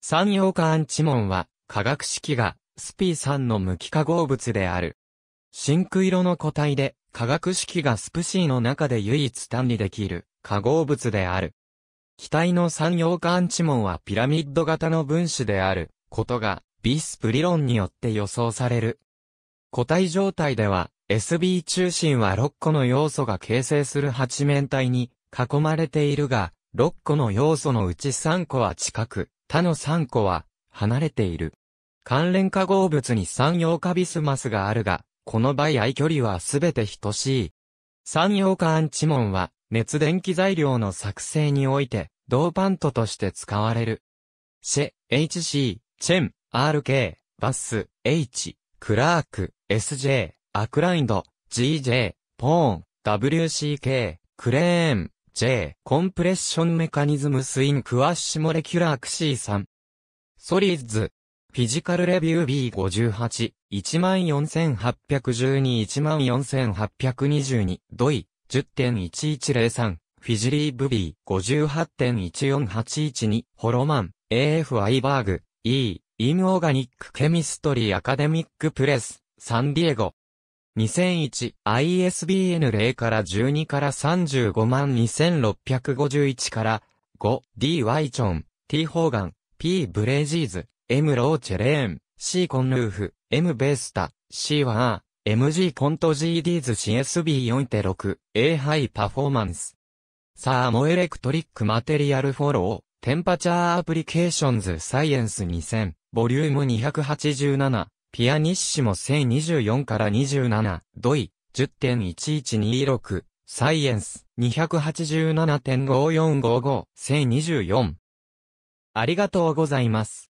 三陽化アンチモンは、化学式が、スピー3の無機化合物である。真空色の個体で、化学式がスプシーの中で唯一単にできる化合物である。気体の三陽化アンチモンはピラミッド型の分子であることが、ビスプ理論によって予想される。個体状態では、SB 中心は6個の要素が形成する八面体に囲まれているが、6個の要素のうち3個は近く、他の3個は、離れている。関連化合物に三業化ビスマスがあるが、この場合距離はすべて等しい。三業化アンチモンは、熱電気材料の作成において、ドーパントとして使われる。シェ、HC、チェン、RK、バス、H、クラーク、SJ、アクラインド、GJ、ポーン、WCK、クレーン、J、コンプレッションメカニズムスインクワッシモレキュラークシ C3。ソリーズ、フィジカルレビュー B58、14812、14822、ドイ、10.1103、フィジリーブビ B58.14812、ホロマン、AF アイバーグ、E、インオーガニックケミストリーアカデミックプレス、サンディエゴ。2001 ISBN 0から12から35万2651から 5D ワイチョン T ホーガン P ブレイジーズ M ローチェレーン C コンルーフ M ベースタ C ワー MG コント GD s CSB4.6 A ハイパフォーマンスサーモエレクトリックマテリアルフォローテンパチャーアプリケーションズサイエンス2000ボリューム287ピアニッシモ1024から27、ドイ、10.1126、サイエンス、287.5455、1024。ありがとうございます。